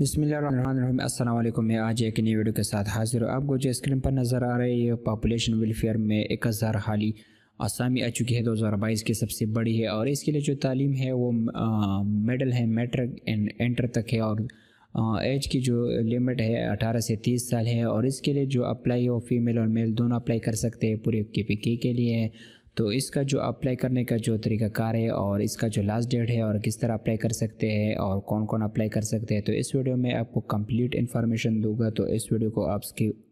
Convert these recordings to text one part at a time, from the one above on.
बिसमीम अल्लाम मैं आज एक नई वीडियो के साथ हाजिर हूँ आपको जो स्क्रीन पर नज़र आ रही है पॉपुलेशन वेलफेयर में एक हज़ार हाली आसामी आ चुकी है दो हज़ार बाईस की सबसे बड़ी है और इसके लिए जो तालीम है वो मेडल है मेट्रिक एंड एंटर तक है और एज की जो लिमिट है अठारह से तीस साल है और इसके लिए जो अप्लाई हो फीमेल और मेल दोनों अप्लाई कर सकते हैं पूरे के पी के लिए है तो इसका जो अप्लाई करने का जो तरीकाकार है और इसका जो लास्ट डेट है और किस तरह अप्लाई कर सकते हैं और कौन कौन अप्लाई कर सकते हैं तो इस वीडियो में आपको कंप्लीट इन्फॉर्मेशन दूंगा तो इस वीडियो को आप स्किप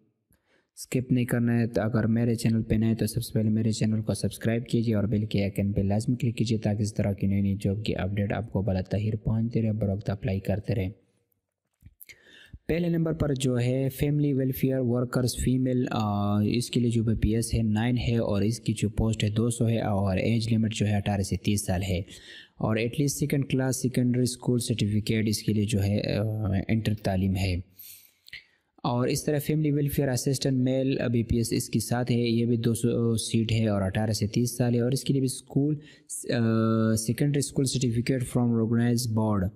स्किप नहीं करना है तो अगर मेरे चैनल पे नए तो सबसे पहले मेरे चैनल को सब्सक्राइब कीजिए और बिल के आइकन पर लाजमी क्लिक कीजिए ताकि इस तरह की नई नई जॉब की अपडेट आपको बला तहिर पहुँचते रहे बर वक्त अप्लाई करते रहें पहले नंबर पर जो है फैमिली वेलफेयर वर्कर्स फीमेल इसके लिए जो पी एस है नाइन है और इसकी जो पोस्ट है दो सौ है और एज लिमिट जो है अठारह से तीस साल है और at least second class secondary school certificate इसके लिए जो है इंटर तालीम है और इस तरह family welfare assistant male B P S इसके साथ है ये भी 200 सीट है और 18 से 30 साल है और इसके लिए भी school secondary school certificate from organise board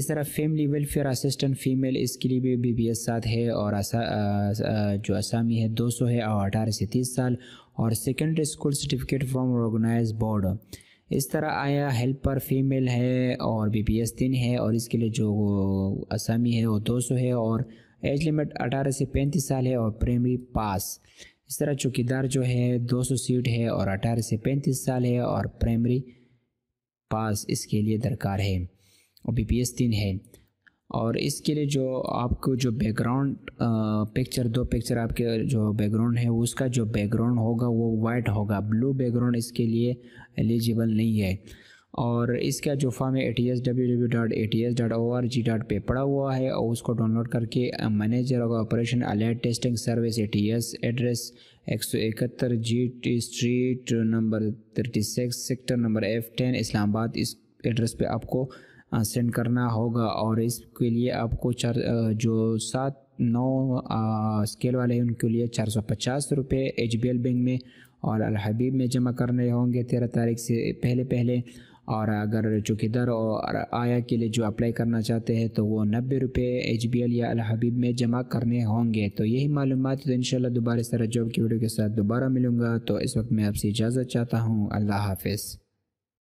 इस तरह फैमिली वेलफेयर असिस्टेंट फीमेल इसके लिए भी बी पी एस साथ है और आसा, आ, आ, जो आसामी है 200 है और अठारह से तीस साल और secondary school certificate from organise board इस तरह आया हेल्पर फीमेल है और बी पी एस तीन है और इसके लिए जो आसामी है वो 200 है और एज लिमिट 18 से 35 साल है और प्राइमरी पास इस तरह चौकीदार जो है 200 सीट है और 18 से 35 साल है और प्राइमरी पास इसके लिए दरकार है और बी पी एस तीन है और इसके लिए जो आपको जो बैकग्राउंड पिक्चर दो पिक्चर आपके जो बैकग्राउंड है उसका जो बैकग्राउंड होगा वो वाइट होगा ब्लू बैकग्राउंड इसके लिए एलिजिबल नहीं है और इसका जो में A T S W W dot A T S dot O R G dot पे पड़ा हुआ है और उसको डाउनलोड करके manager of operation alert testing service A T S address एक सौ इकहत्तर G T street number thirty six sector number F ten Islamabad इस एड्रेस पे आपको सेंड करना होगा और इसके लिए आपको चार जो सात नौ स्केल वाले हैं उनके लिए चार सौ पचास रुपये एच बी एल बैंक में और अलहबीब में जमा करने होंगे तेरह तारीख से पहले पहले और अगर चौकीदार और आया के लिए जो अप्लाई करना चाहते हैं तो वो नब्बे रुपये एच बी एल या अलहबीब में जमा करने होंगे तो यही मालूम तो इन शाला दोबारा इस तरह जॉब की वीडियो के साथ दोबारा मिलूँगा तो इस वक्त मैं आपसे इजाज़त चाहता हूँ अल्लाह हाफिज़